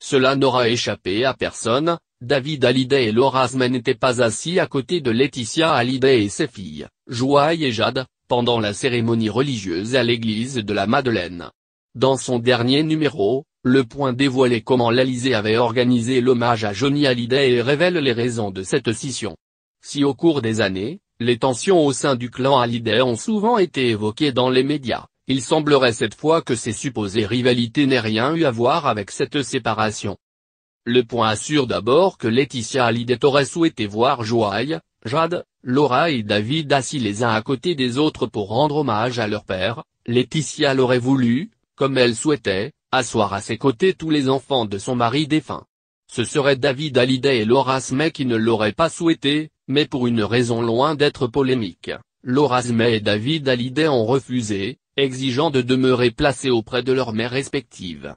Cela n'aura échappé à personne, David Hallyday et Laura Asman n'étaient pas assis à côté de Laetitia Hallyday et ses filles, Joaille et Jade, pendant la cérémonie religieuse à l'église de la Madeleine. Dans son dernier numéro, Le Point dévoilait comment l'Alysée avait organisé l'hommage à Johnny Hallyday et révèle les raisons de cette scission. Si au cours des années, les tensions au sein du clan Hallyday ont souvent été évoquées dans les médias, il semblerait cette fois que ces supposées rivalités n'aient rien eu à voir avec cette séparation. Le point assure d'abord que Laetitia Hallyday aurait souhaité voir Joaille, Jade, Laura et David assis les uns à côté des autres pour rendre hommage à leur père, Laetitia l'aurait voulu, comme elle souhaitait, asseoir à ses côtés tous les enfants de son mari défunt. Ce serait David Hallyday et Laura Smey qui ne l'auraient pas souhaité, mais pour une raison loin d'être polémique. Laura Smey et David Hallyday ont refusé, exigeant de demeurer placés auprès de leurs mères respectives.